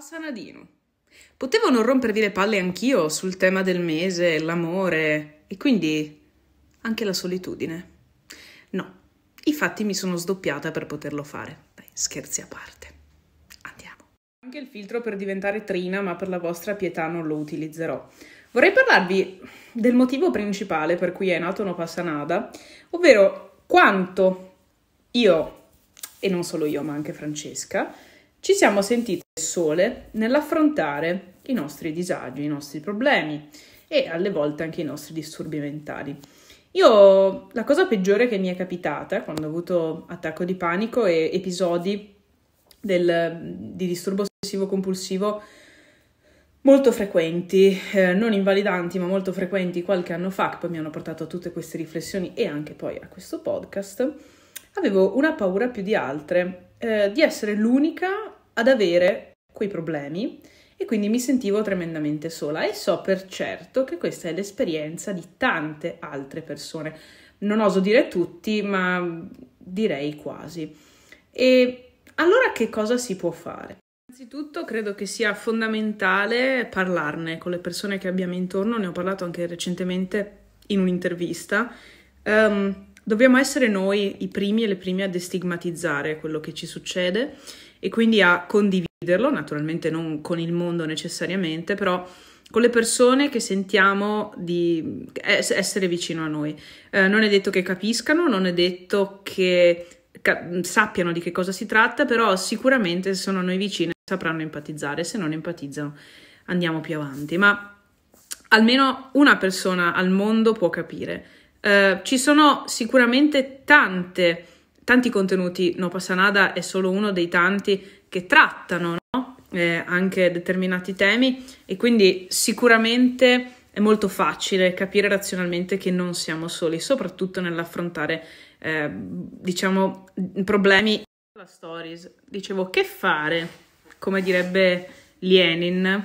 Sanadino. Potevo non rompervi le palle anch'io sul tema del mese, l'amore e quindi anche la solitudine. No, infatti mi sono sdoppiata per poterlo fare. Dai, scherzi a parte. Andiamo. Anche il filtro per diventare Trina, ma per la vostra pietà non lo utilizzerò. Vorrei parlarvi del motivo principale per cui è nato No Passa Nada, ovvero quanto io, e non solo io ma anche Francesca, ci siamo sentite sole nell'affrontare i nostri disagi, i nostri problemi e alle volte anche i nostri disturbi mentali. Io la cosa peggiore che mi è capitata quando ho avuto attacco di panico e episodi del, di disturbo ossessivo compulsivo molto frequenti, eh, non invalidanti, ma molto frequenti qualche anno fa, che poi mi hanno portato a tutte queste riflessioni e anche poi a questo podcast, avevo una paura più di altre eh, di essere l'unica ad avere quei problemi e quindi mi sentivo tremendamente sola e so per certo che questa è l'esperienza di tante altre persone. Non oso dire tutti, ma direi quasi. E allora che cosa si può fare? Innanzitutto credo che sia fondamentale parlarne con le persone che abbiamo intorno, ne ho parlato anche recentemente in un'intervista. Um, dobbiamo essere noi i primi e le prime a destigmatizzare quello che ci succede e quindi a condividerlo, naturalmente non con il mondo necessariamente, però con le persone che sentiamo di essere vicino a noi. Eh, non è detto che capiscano, non è detto che cap- sappiano di che cosa si tratta, però sicuramente se sono a noi vicine sapranno empatizzare, se non empatizzano andiamo più avanti. Ma almeno una persona al mondo può capire. Eh, ci sono sicuramente tante tanti contenuti, No Passanada è solo uno dei tanti che trattano no? eh, anche determinati temi e quindi sicuramente è molto facile capire razionalmente che non siamo soli, soprattutto nell'affrontare, eh, diciamo, problemi. La stories, dicevo, che fare, come direbbe Lenin,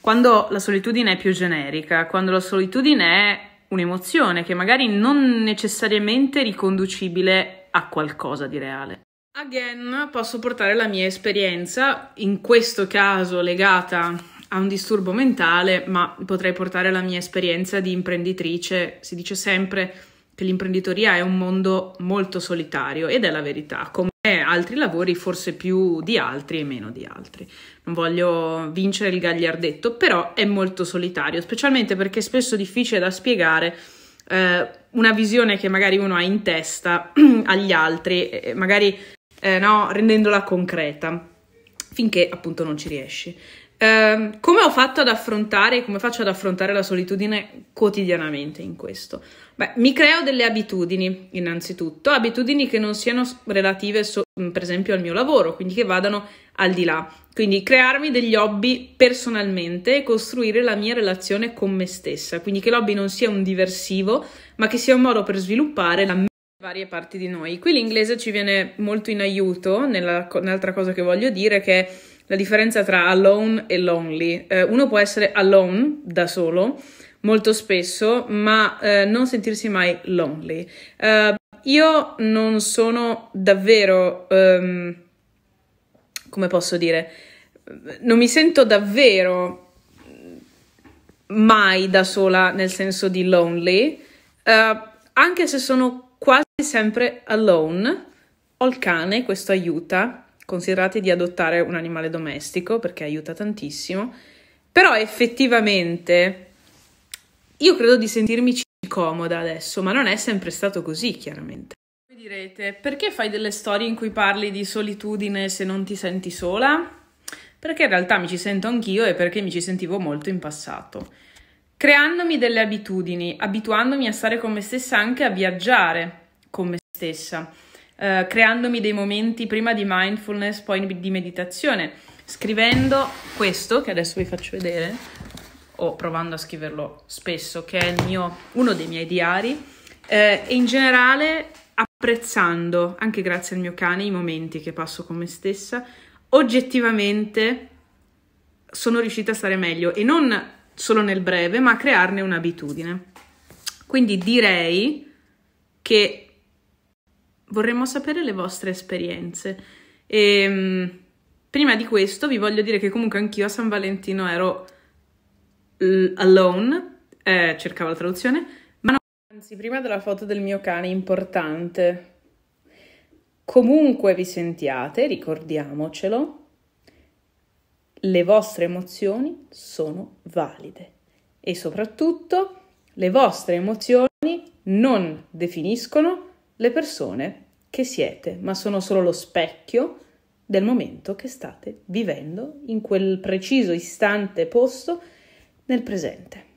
quando la solitudine è più generica, quando la solitudine è un'emozione che magari non necessariamente riconducibile a qualcosa di reale. Again, posso portare la mia esperienza, in questo caso legata a un disturbo mentale, ma potrei portare la mia esperienza di imprenditrice. Si dice sempre che l'imprenditoria è un mondo molto solitario ed è la verità, come altri lavori forse più di altri e meno di altri. Non voglio vincere il gagliardetto, però è molto solitario, specialmente perché è spesso difficile da spiegare eh, una visione che magari uno ha in testa agli altri, magari eh, no, rendendola concreta, finché appunto non ci riesci. Eh, come ho fatto ad affrontare, come faccio ad affrontare la solitudine quotidianamente in questo? Beh, mi creo delle abitudini, innanzitutto, abitudini che non siano relative, so- mm, per esempio, al mio lavoro, quindi che vadano al di là. Quindi crearmi degli hobby personalmente e costruire la mia relazione con me stessa. Quindi che l'hobby non sia un diversivo, ma che sia un modo per sviluppare la varie parti di noi. Qui l'inglese ci viene molto in aiuto nella, un'altra cosa che voglio dire che è la differenza tra alone e lonely. Eh, uno può essere alone, da solo, molto spesso, ma eh, non sentirsi mai lonely. Eh, io non sono davvero, um, come posso dire, non mi sento davvero mai da sola nel senso di lonely, uh, anche se sono quasi sempre alone. Ho il cane, questo aiuta, Considerate di adottare un animale domestico perché aiuta tantissimo, però effettivamente io credo di sentirmi comoda adesso, ma non è sempre stato così, chiaramente. Voi direte, perché fai delle storie in cui parli di solitudine se non ti senti sola? Perché in realtà mi ci sento anch'io e perché mi ci sentivo molto in passato. Creandomi delle abitudini, abituandomi a stare con me stessa anche a viaggiare con me stessa eh, creandomi dei momenti prima di mindfulness, poi di meditazione, scrivendo questo che adesso vi faccio vedere, o provando a scriverlo spesso, che è mio, uno dei miei diari, eh, e in generale apprezzando, anche grazie al mio cane, i momenti che passo con me stessa, oggettivamente sono riuscita a stare meglio e non solo nel breve, ma a crearne un'abitudine. Quindi direi che vorremmo sapere le vostre esperienze. E, ehm, prima di questo vi voglio dire che comunque anch'io a San Valentino ero alone, eh, cercavo la traduzione, ma no. Anzi, prima della foto del mio cane, importante. Comunque vi sentiate, ricordiamocelo, le vostre emozioni sono valide e soprattutto le vostre emozioni non definiscono le persone che siete, ma sono solo lo specchio del momento che state vivendo in quel preciso istante posto nel presente.